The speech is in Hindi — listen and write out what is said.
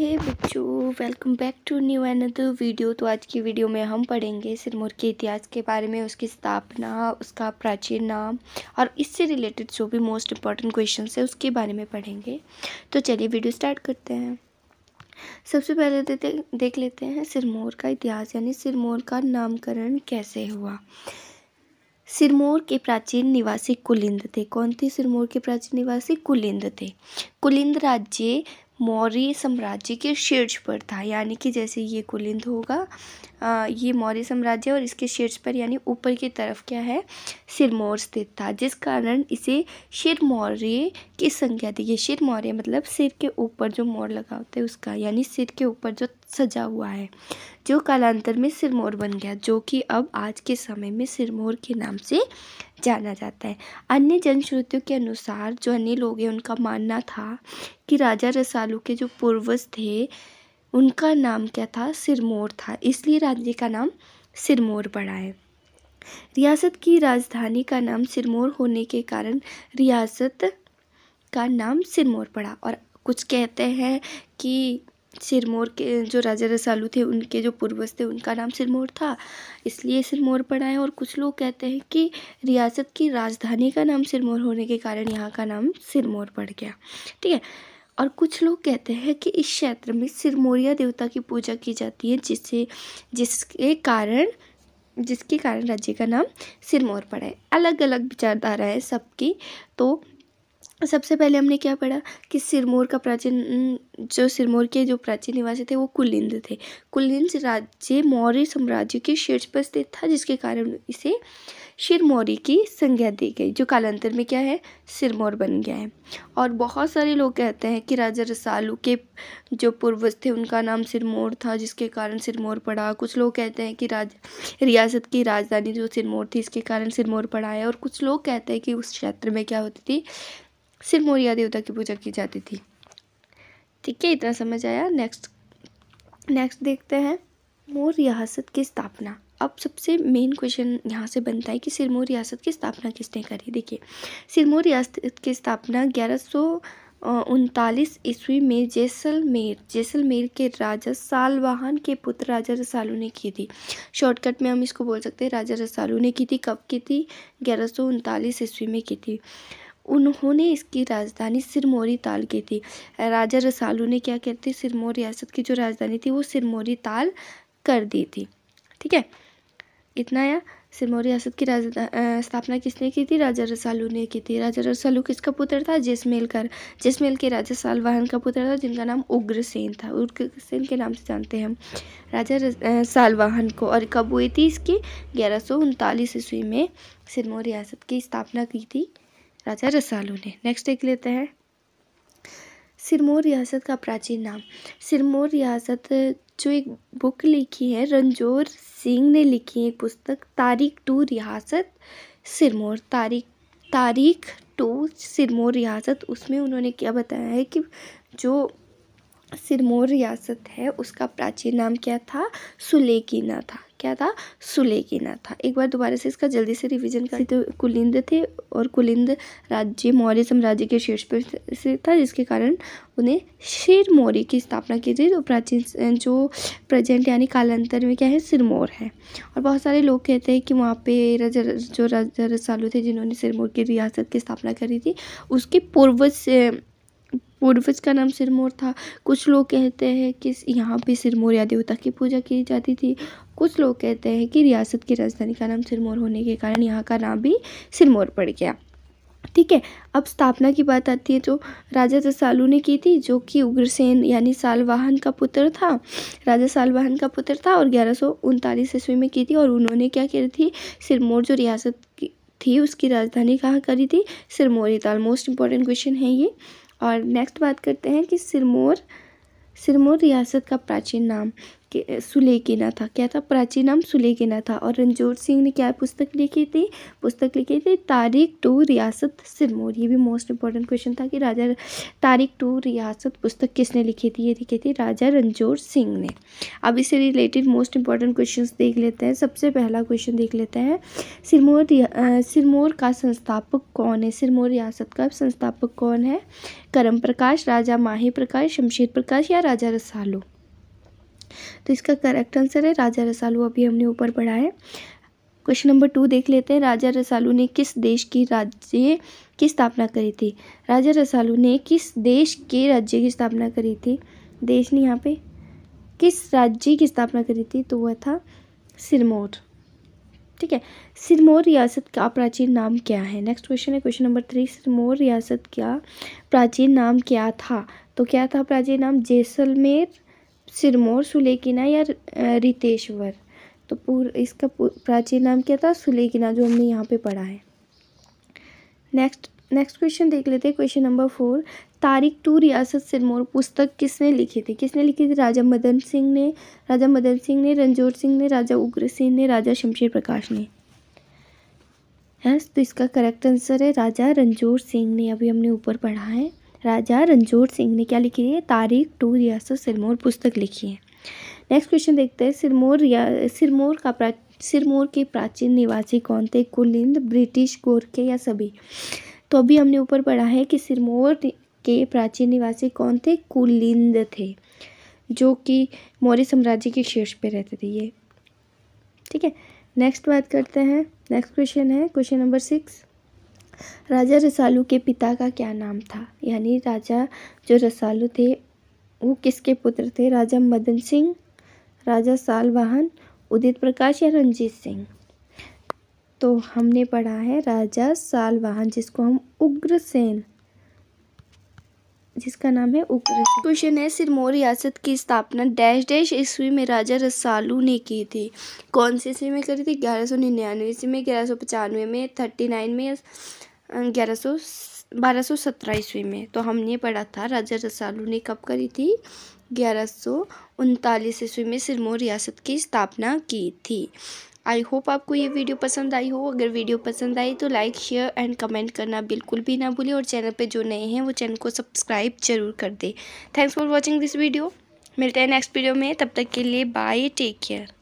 हे बच्चों welcome back to new and video तो आज की वीडियो में हम पढ़ेंगे सिरमौर के इतिहास के बारे में उसकी स्थापना उसका प्राचीन नाम और इससे रिलेटेड जो भी मोस्ट इम्पॉर्टेंट क्वेश्चन है उसके बारे में पढ़ेंगे तो चलिए वीडियो स्टार्ट करते हैं सबसे पहले देते देख लेते हैं सिरमौर का इतिहास यानी सिरमौर का नामकरण कैसे हुआ सिरमौर के प्राचीन निवासी कुलिंद थे कौन थे सिरमौर के प्राचीन निवासी कुलिंद थे कुलिंद राज्य मौर्य साम्राज्य के शीर्ष पर था यानी कि जैसे ये कुलिंद होगा ये मौर्य साम्राज्य और इसके शीर्ष पर यानी ऊपर की तरफ क्या है सिरमौर स्थित था जिस कारण इसे शिर मौर्य की संज्ञा दी गई शिर मौर्य मतलब सिर के ऊपर जो मोर लगा होता है उसका यानी सिर के ऊपर जो सजा हुआ है जो कालांतर में सिरमौर बन गया जो कि अब आज के समय में सिरमौर के नाम से जाना जाता है अन्य जनश्रुतियों के अनुसार जो अन्य लोग हैं उनका मानना था कि राजा रसालू के जो पूर्वज थे उनका नाम क्या था सिरमौर था इसलिए राज्य का नाम सिरमौर पड़ा है रियासत की राजधानी का नाम सिरमौर होने के कारण रियासत का नाम सिरमौर पड़ा और कुछ कहते हैं कि सिरमौर के जो राजा रसालू थे उनके जो पूर्वज थे उनका नाम सिरमौर था इसलिए सिरमौर पड़ा है और कुछ लोग कहते हैं कि रियासत की राजधानी का नाम सिरमौर होने के कारण यहाँ का नाम सिरमौर पड़ गया ठीक है और कुछ लोग कहते हैं कि इस क्षेत्र में सिरमौरिया देवता की पूजा की जाती है जिसे जिसके कारण जिसके कारण राज्य का नाम सिरमौर पड़ा है अलग अलग विचारधारा है सबकी तो सबसे पहले हमने क्या पढ़ा कि सिरमौर का प्राचीन जो सिरमौर के जो प्राचीन निवासी थे वो कुलिंद थे कुलिंद राज्य मौर्य साम्राज्य के शीर्ष पर स्थित था जिसके कारण इसे शिरमौरी की संज्ञा दी गई जो कालांतर में क्या है सिरमौर बन गया है और बहुत सारे लोग कहते हैं कि राजा रसालू के जो पूर्वज थे उनका नाम सिरमौर था जिसके कारण सिरमौर पड़ा कुछ लोग कहते हैं कि राज रियासत की राजधानी जो सिरमौर थी इसके कारण सिरमौर पड़ा है और कुछ लोग कहते हैं कि उस क्षेत्र में क्या होती थी सिर्फ मौर्या देवता की पूजा की जाती थी ठीक है इतना समझ आया नेक्स्ट नेक्स्ट देखते हैं मोर रियासत की स्थापना अब सबसे मेन क्वेश्चन यहाँ से बनता है कि सिरमौर रियासत की स्थापना किसने करी देखिए सिरमौर रियासत की स्थापना ग्यारह सौ उनतालीस ईस्वी में जैसलमेर जैसलमेर के राजा सालवाहन के पुत्र राजा रसालू ने की थी शॉर्टकट में हम इसको बोल सकते हैं राजा रसालू ने की थी कब की थी ग्यारह सौ उनतालीस ईस्वी में की थी उन्होंने इसकी राजधानी सिरमौरी ताल की थी राजा रसालू ने क्या करती सिरमौर रियासत की जो राजधानी थी वो सिरमौरी ताल कर दी थी ठीक है इतना या सिरमौर रियासत की स्थापना किसने की थी राजा रसालू ने की थी राजा रसालू किसका पुत्र था जैसमेल का जैसमेल के राजा सालवाहन का पुत्र था जिनका नाम उग्रसेन था उग्रसेन के नाम से जानते हैं हम राजा सालवाहन को और कब हुई थी इसकी ग्यारह सौ ईस्वी में सिरमौर रियासत की स्थापना की थी राजा रसालू ने नेक्स्ट एक लेते हैं सिरमौर रियासत का प्राचीन नाम सिरमौर रियासत जो एक बुक लिखी है रंजोर सिंह ने लिखी एक पुस्तक तारीख टू रियासत सिरमौर तारीख तारीख टू सिरमौर रियासत उसमें उन्होंने क्या बताया है कि जो सिरमौर रियासत है उसका प्राचीन नाम क्या था सुलेकीना था क्या था सुलेगिना था एक बार दोबारा से इसका जल्दी से रिवीजन कर तो कुलिंद थे और कुलिंद राज्य मौर्य साम्राज्य के शीर्ष पर से था जिसके कारण उन्हें शेर मौर्य की स्थापना की थी जो प्राचीन जो प्रेजेंट यानी कालांतर में क्या है सिरमौर है और बहुत सारे लोग कहते हैं कि वहाँ पे राजा जो राजा रसालू थे जिन्होंने सिरमौर की रियासत की स्थापना करी थी उसके पूर्वज पूर्वज का नाम सिरमौर था कुछ लोग कहते हैं कि यहाँ पे सिरमौर या देवता की पूजा की जाती थी कुछ लोग कहते हैं कि रियासत की राजधानी का नाम सिरमौर होने के कारण यहाँ का नाम भी सिरमौर पड़ गया ठीक है अब स्थापना की बात आती है जो राजा जसालू ने की थी जो कि उग्रसेन यानी सालवाहन का पुत्र था राजा सालवाहन का पुत्र था और ग्यारह सौ ईस्वी में की थी और उन्होंने क्या की थी सिरमौर जो रियासत थी उसकी राजधानी कहाँ करी थी सिरमौर ताल मोस्ट इंपॉर्टेंट क्वेश्चन है ये और नेक्स्ट बात करते हैं कि सिरमौर सिरमौर रियासत का प्राचीन नाम के ना था क्या था प्राची नाम ना था और रंजोर सिंह ने क्या पुस्तक लिखी थी पुस्तक लिखी थी तारीख टू रियासत सिरमौर ये भी मोस्ट इंपॉर्टेंट क्वेश्चन था कि राजा तारीख टू रियासत पुस्तक किसने लिखी थी ये लिखी थी राजा रंजोर सिंह ने अब इससे रिलेटेड मोस्ट इंपॉर्टेंट क्वेश्चन देख लेते हैं सबसे पहला क्वेश्चन देख लेते हैं सिरमौर सिरमौर का संस्थापक कौन है सिरमौर रियासत का संस्थापक कौन है करम प्रकाश राजा माही प्रकाश शमशेर प्रकाश या राजा रसालो तो इसका करेक्ट आंसर है राजा रसालू अभी हमने ऊपर पढ़ा है क्वेश्चन नंबर टू देख लेते हैं राजा रसालू ने किस देश की राज्य की स्थापना करी थी राजा रसालू ने किस देश के राज्य की स्थापना करी थी देश ने यहाँ पे किस राज्य की स्थापना करी थी तो वह था सिरमौर ठीक है सिरमौर रियासत का प्राचीन नाम क्या है नेक्स्ट क्वेश्चन है क्वेश्चन नंबर थ्री सिरमौर रियासत का प्राचीन नाम क्या था तो क्या था प्राचीन नाम जैसलमेर सिरमौर सुलेकिना या रितेश्वर तो पूर इसका प्राचीन नाम क्या था सुलेकिना जो हमने यहाँ पे पढ़ा है नेक्स्ट नेक्स्ट क्वेश्चन देख लेते हैं क्वेश्चन नंबर फोर तारिक टू रियासत सिरमौर पुस्तक किसने लिखी थी किसने लिखी थी राजा मदन सिंह ने राजा मदन सिंह ने रंजोर सिंह ने राजा उग्र सिंह ने राजा शमशेर प्रकाश ने है तो इसका करेक्ट आंसर है राजा रंजोर सिंह ने अभी हमने ऊपर पढ़ा है राजा रंजोर सिंह ने क्या लिखी है तारीख टू रियासत सिरमौर पुस्तक लिखी है नेक्स्ट क्वेश्चन देखते हैं सिरमौर या सिरमौर का प्रा सिरमौर के प्राचीन निवासी कौन थे कुलिंद ब्रिटिश गोरखे या सभी तो अभी हमने ऊपर पढ़ा है कि सिरमौर के प्राचीन निवासी कौन थे कुलिंद थे जो कि मौर्य साम्राज्य के शीर्ष पे रहते थे ये ठीक है नेक्स्ट बात करते हैं नेक्स्ट क्वेश्चन है question number six Raja Rasalu के पिता का क्या नाम था यानी राजा जो रसालू थे वो किसके पुत्र थे राजा मदन सिंह राजा सालवाहन उदित प्रकाश या रंजीत सिंह तो हमने पढ़ा है राजा सालवाहन जिसको हम उग्रसेन जिसका नाम है उग्र क्वेश्चन है सिरमौर रियासत की स्थापना डैश डैश ईस्वी में राजा रसालू ने की थी कौन सी ईस्वी में करी थी ग्यारह सौ निन्यानवे ईस्वी में ग्यारह सौ पचानवे में थर्टी नाइन में ग्यारह सौ बारह सौ सत्रह ईस्वी में तो हमने पढ़ा था राजा रसालू ने कब करी थी ग्यारह सौ उनतालीस ईस्वी में सिरमौर रियासत की स्थापना की थी आई होप आपको ये वीडियो पसंद आई हो अगर वीडियो पसंद आई तो लाइक शेयर एंड कमेंट करना बिल्कुल भी ना भूलें और चैनल पे जो नए हैं वो चैनल को सब्सक्राइब जरूर कर दें thanks for watching this video मिलते हैं नेक्स्ट वीडियो में तब तक के लिए बाय टेक केयर